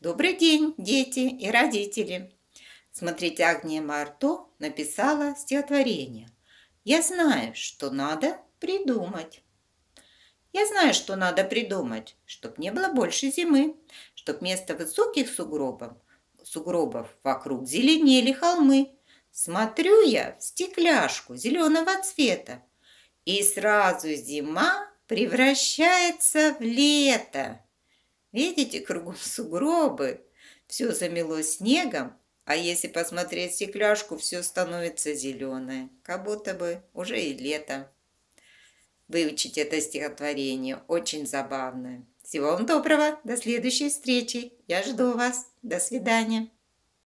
«Добрый день, дети и родители!» Смотрите, Агния Марто написала стихотворение. «Я знаю, что надо придумать». Я знаю, что надо придумать, чтоб не было больше зимы, чтоб вместо высоких сугробов, сугробов вокруг зеленели холмы. Смотрю я в стекляшку зеленого цвета, и сразу зима превращается в лето. Видите, кругом сугробы. Все замело снегом, а если посмотреть стекляшку, все становится зеленое, как будто бы уже и лето. Выучить это стихотворение очень забавное. Всего вам доброго, до следующей встречи. Я жду вас. До свидания.